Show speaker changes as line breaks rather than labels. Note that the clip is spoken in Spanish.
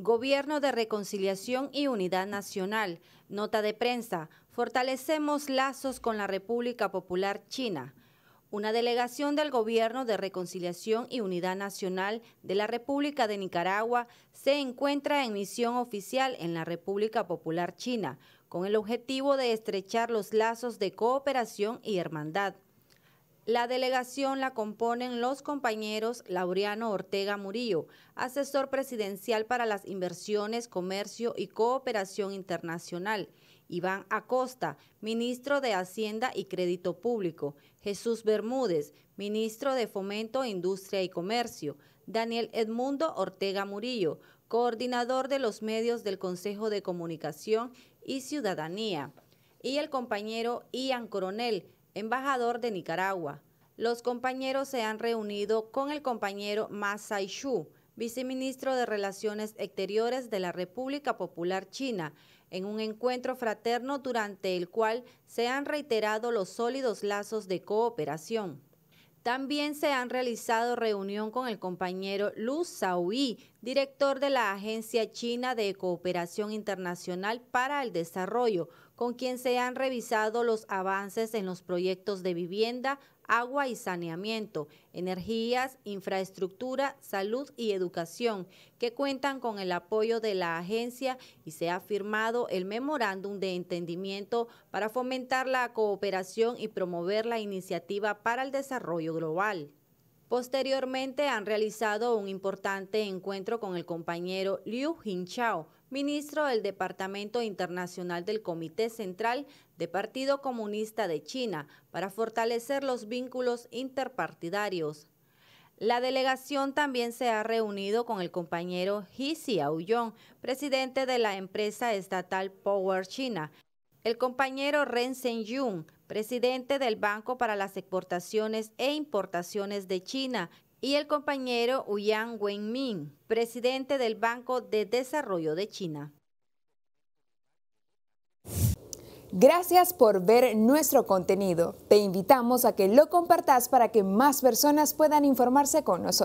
Gobierno de Reconciliación y Unidad Nacional. Nota de prensa. Fortalecemos lazos con la República Popular China. Una delegación del Gobierno de Reconciliación y Unidad Nacional de la República de Nicaragua se encuentra en misión oficial en la República Popular China, con el objetivo de estrechar los lazos de cooperación y hermandad. La delegación la componen los compañeros Laureano Ortega Murillo, asesor presidencial para las inversiones, comercio y cooperación internacional, Iván Acosta, ministro de Hacienda y Crédito Público, Jesús Bermúdez, ministro de Fomento, Industria y Comercio, Daniel Edmundo Ortega Murillo, coordinador de los medios del Consejo de Comunicación y Ciudadanía, y el compañero Ian Coronel, embajador de Nicaragua. Los compañeros se han reunido con el compañero Masai Shu, viceministro de Relaciones Exteriores de la República Popular China, en un encuentro fraterno durante el cual se han reiterado los sólidos lazos de cooperación. También se han realizado reunión con el compañero Lu Saui, director de la Agencia China de Cooperación Internacional para el Desarrollo, con quien se han revisado los avances en los proyectos de vivienda, agua y saneamiento, energías, infraestructura, salud y educación, que cuentan con el apoyo de la agencia y se ha firmado el memorándum de entendimiento para fomentar la cooperación y promover la iniciativa para el desarrollo global. Posteriormente han realizado un importante encuentro con el compañero Liu Hinchao, ministro del Departamento Internacional del Comité Central de Partido Comunista de China, para fortalecer los vínculos interpartidarios. La delegación también se ha reunido con el compañero He Xiaoyong, presidente de la empresa estatal Power China, el compañero Ren sen presidente del Banco para las Exportaciones e Importaciones de China, y el compañero Uyang Wenmin, presidente del Banco de Desarrollo de China. Gracias por ver nuestro contenido. Te invitamos a que lo compartas para que más personas puedan informarse con nosotros.